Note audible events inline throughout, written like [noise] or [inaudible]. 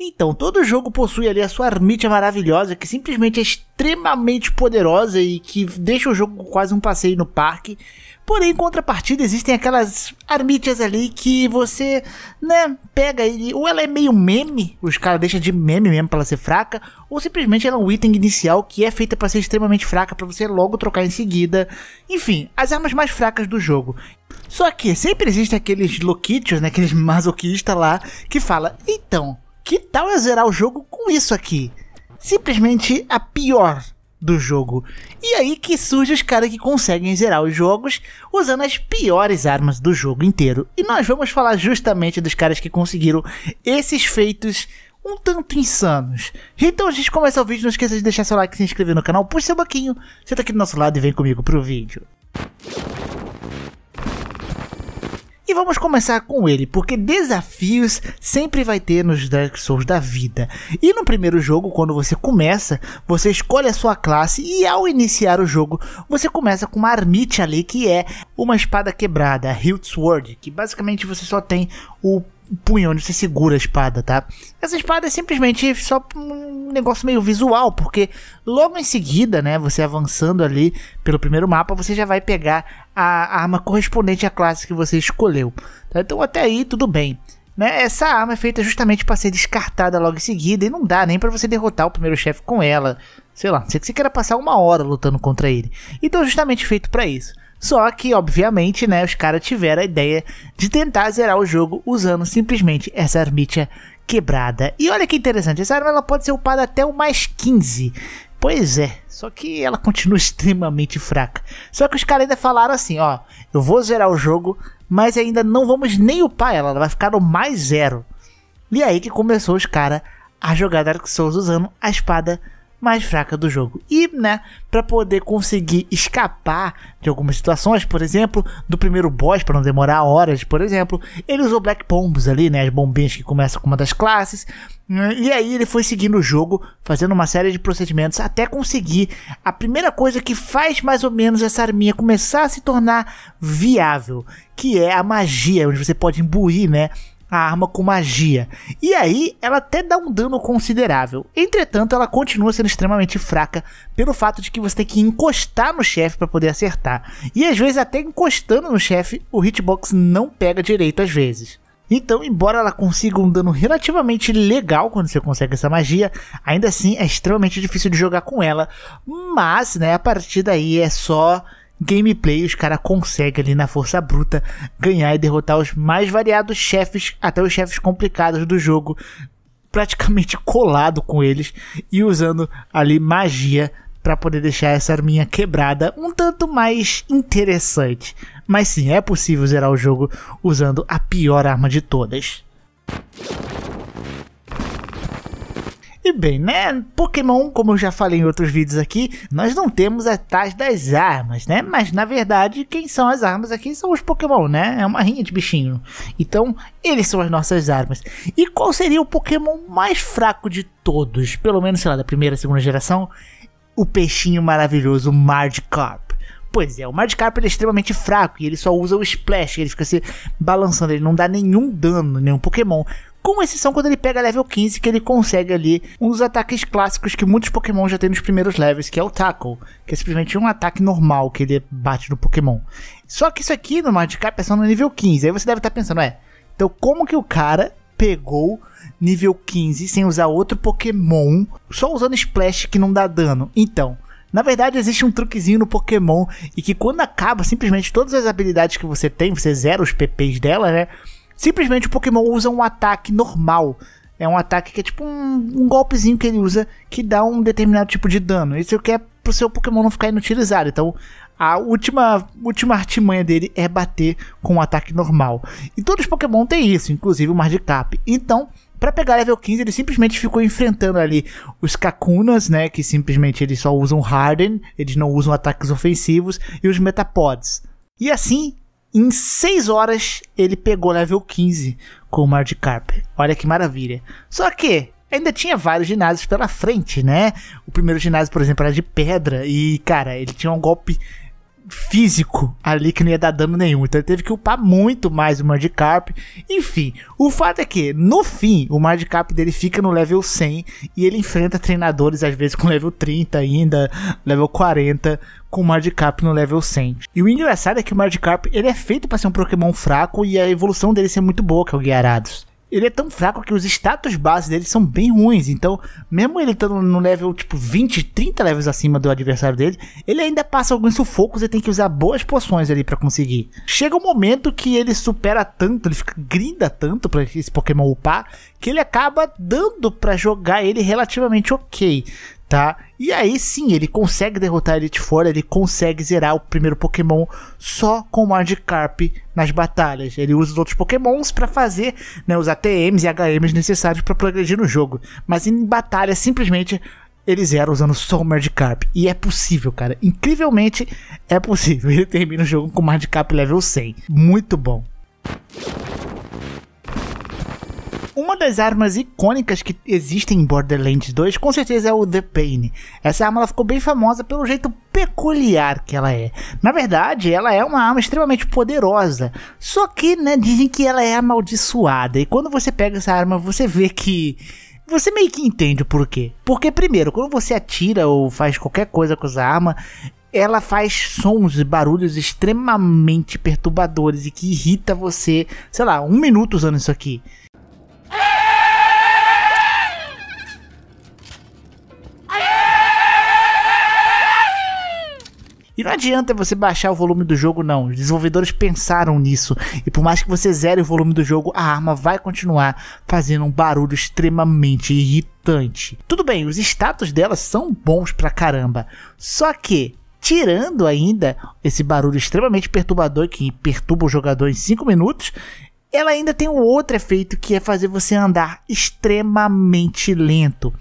Então, todo jogo possui ali a sua ermítia maravilhosa, que simplesmente é extremamente poderosa e que deixa o jogo quase um passeio no parque. Porém, em contrapartida, existem aquelas ermítias ali que você, né, pega e ou ela é meio meme, os caras deixam de meme mesmo pra ela ser fraca, ou simplesmente ela é um item inicial que é feita para ser extremamente fraca, para você logo trocar em seguida. Enfim, as armas mais fracas do jogo. Só que sempre existe aqueles loquitos, né, aqueles masoquistas lá, que fala, então que tal eu zerar o jogo com isso aqui? Simplesmente a pior do jogo. E aí que surge os caras que conseguem zerar os jogos usando as piores armas do jogo inteiro. E nós vamos falar justamente dos caras que conseguiram esses feitos um tanto insanos. Então a gente começa o vídeo, não esqueça de deixar seu like, se inscrever no canal, puxa seu baquinho, senta tá aqui do nosso lado e vem comigo pro vídeo. E vamos começar com ele, porque desafios sempre vai ter nos Dark Souls da vida. E no primeiro jogo, quando você começa, você escolhe a sua classe e ao iniciar o jogo, você começa com uma armite ali que é uma espada quebrada, a Hilt Sword, que basicamente você só tem o punho onde você segura a espada, tá? Essa espada é simplesmente só um negócio meio visual, porque logo em seguida, né, você avançando ali pelo primeiro mapa, você já vai pegar a arma correspondente à classe que você escolheu. Tá? Então até aí tudo bem. Né? Essa arma é feita justamente para ser descartada logo em seguida e não dá nem para você derrotar o primeiro chefe com ela. Sei lá, sei que você queira passar uma hora lutando contra ele. Então justamente feito para isso. Só que, obviamente, né, os caras tiveram a ideia de tentar zerar o jogo usando simplesmente essa ermitia quebrada. E olha que interessante, essa arma ela pode ser upada até o mais 15. Pois é, só que ela [laughs] continua extremamente fraca. Só que os caras ainda falaram assim, ó, eu vou zerar o jogo, mas ainda não vamos nem upar ela, ela vai ficar no mais zero. E é aí que começou os caras a jogar Dark Souls usando a espada mais fraca do jogo. E, né, para poder conseguir escapar de algumas situações, por exemplo, do primeiro boss para não demorar horas, por exemplo, ele usou Black Bombs ali, né, as bombinhas que começam com uma das classes. Né, e aí ele foi seguindo o jogo, fazendo uma série de procedimentos até conseguir a primeira coisa que faz mais ou menos essa arminha começar a se tornar viável, que é a magia, onde você pode imbuir, né, a arma com magia. E aí, ela até dá um dano considerável. Entretanto, ela continua sendo extremamente fraca pelo fato de que você tem que encostar no chefe para poder acertar. E às vezes, até encostando no chefe, o hitbox não pega direito às vezes. Então, embora ela consiga um dano relativamente legal quando você consegue essa magia, ainda assim é extremamente difícil de jogar com ela. Mas, né, a partir daí é só gameplay os caras conseguem ali na força bruta ganhar e derrotar os mais variados chefes, até os chefes complicados do jogo, praticamente [laughs] colado com eles e usando ali magia para poder deixar essa arminha quebrada um tanto mais interessante. Mas sim, é possível zerar o jogo usando a pior arma de todas. E bem, né? Pokémon, como eu já falei em outros vídeos aqui, nós não temos atrás das armas, né? Mas na verdade, quem são as armas aqui são os Pokémon, né? É uma rinha de bichinho. Então, eles são as nossas armas. E qual seria o Pokémon mais fraco de todos? Pelo menos, sei lá, da primeira, segunda geração? O peixinho maravilhoso Mardcarp. Pois é, o Magikarp Carp é extremamente fraco e ele só usa o Splash, ele fica se balançando, ele não dá nenhum dano, nenhum Pokémon com exceção quando ele pega level 15, que ele consegue ali um dos ataques clássicos que muitos Pokémon já têm nos primeiros levels, que é o Tackle, que é simplesmente um ataque normal que ele bate no Pokémon. Só que isso aqui no Magikarp é só no nível 15, aí você deve estar tá pensando, é, então como que o cara pegou nível 15 sem usar outro Pokémon, só usando Splash que não dá dano? Então... Na verdade, existe um truquezinho no Pokémon e que quando acaba, simplesmente todas as habilidades que você tem, você zera os PPs dela, né? Simplesmente o Pokémon usa um ataque normal. É um ataque que é tipo um, um golpezinho que ele usa que dá um determinado tipo de dano. Isso é o que é pro seu Pokémon não ficar inutilizado. Então, a última, última artimanha dele é bater com um ataque normal. E todos os Pokémon têm isso, inclusive o Mardikap. Então, para pegar level 15, ele simplesmente ficou enfrentando ali os Kakunas, né? Que simplesmente eles só usam Harden, eles não usam ataques ofensivos, e os Metapods. E assim, em 6 horas, ele pegou level 15 com o Carpe. Olha que maravilha. Só que ainda tinha vários ginásios pela frente, né? O primeiro ginásio, por exemplo, era de pedra. E, cara, ele tinha um golpe físico ali que não ia dar dano nenhum. Então ele teve que upar muito mais o Magikarp. Enfim, o fato é que, no fim, o Magikarp dele fica no level 100 e ele enfrenta treinadores, às vezes com level 30 ainda, level 40, com o Magikarp no level 100. E o engraçado é que o Magikarp ele é feito para ser um Pokémon fraco e a evolução dele ser muito boa, que é o Guiarados ele é tão fraco que os status base dele são bem ruins. Então, mesmo ele estando no level tipo 20, 30 levels acima do adversário dele, ele ainda passa alguns sufocos e tem que usar boas poções ali para conseguir. Chega um momento que ele supera tanto, ele fica, grinda tanto para esse Pokémon upar, que ele acaba dando para jogar ele relativamente ok, tá? E aí sim, ele consegue derrotar ele de fora, ele consegue zerar o primeiro Pokémon só com o Magikarp nas batalhas. Ele usa os outros Pokémons para fazer né, os ATMs e HMs necessários para progredir no jogo, mas em batalha simplesmente eles eram usando só o Magikarp. E é possível, cara. Incrivelmente é possível. [laughs] Ele termina o jogo com o Magikarp level 100. Muito bom. Uma das armas icônicas que existem em Borderlands 2, com certeza, é o The Pain. Essa arma ficou bem famosa pelo jeito peculiar que ela é. Na verdade, ela é uma arma extremamente poderosa. Só que, né, dizem que ela é amaldiçoada. E quando você pega essa arma, você vê que você meio que entende o porquê. Porque, primeiro, quando você atira ou faz qualquer coisa com essa arma, ela faz sons e barulhos extremamente perturbadores e que irrita você, sei lá, um minuto usando isso aqui. E não adianta você baixar o volume do jogo, não. Os desenvolvedores pensaram nisso. E por mais que você zere o volume do jogo, a arma vai continuar fazendo um barulho extremamente irritante. Tudo bem, os status delas são bons pra caramba. Só que tirando ainda esse barulho extremamente perturbador que perturba o jogador em 5 minutos, ela ainda tem um outro efeito que é fazer você andar extremamente lento.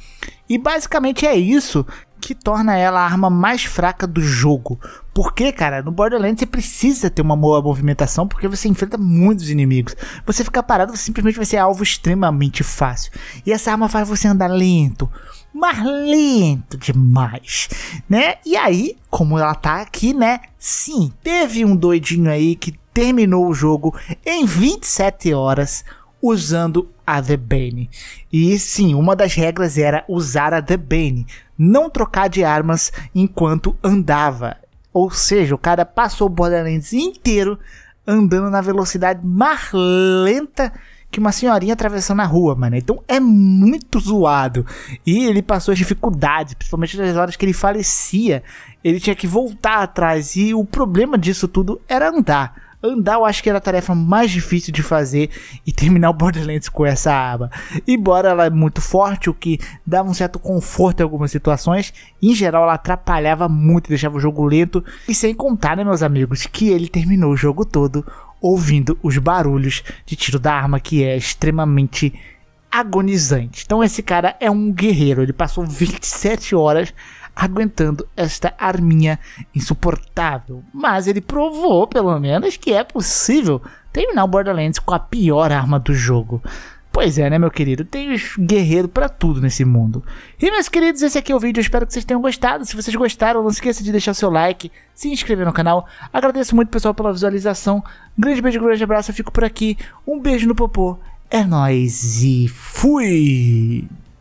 E basicamente é isso que torna ela a arma mais fraca do jogo. Porque, cara, no Borderlands você precisa ter uma boa movimentação, porque você enfrenta muitos inimigos. Você ficar parado, você simplesmente vai ser alvo extremamente fácil. E essa arma faz você andar lento, mas lento demais, né? E aí, como ela tá aqui, né? Sim, teve um doidinho aí que terminou o jogo em 27 horas usando a The Bane. E sim, uma das regras era usar a The Bane não trocar de armas enquanto andava. Ou seja, o cara passou o Borderlands inteiro andando na velocidade mais lenta que uma senhorinha atravessando a rua, mano. Então é muito zoado. E ele passou as dificuldades, principalmente nas horas que ele falecia. Ele tinha que voltar atrás. E o problema disso tudo era andar. Andar eu acho que era a tarefa mais difícil de fazer e terminar o Borderlands com essa aba. Embora ela é muito forte, o que dava um certo conforto em algumas situações, em geral ela atrapalhava muito, deixava o jogo lento. E sem contar, né, meus amigos, que ele terminou o jogo todo ouvindo os barulhos de tiro da arma, que é extremamente agonizante. Então esse cara é um guerreiro, ele passou 27 horas aguentando esta arminha insuportável. Mas ele provou, pelo menos, que é possível terminar o Borderlands com a pior arma do jogo. Pois é, né, meu querido? Tem guerreiro para tudo nesse mundo. E, meus queridos, esse aqui é o vídeo. Eu espero que vocês tenham gostado. Se vocês gostaram, não esqueça de deixar o seu like, se inscrever no canal. Agradeço muito, pessoal, pela visualização. Grande beijo, grande abraço. Eu fico por aqui. Um beijo no popô. É nóis e fui!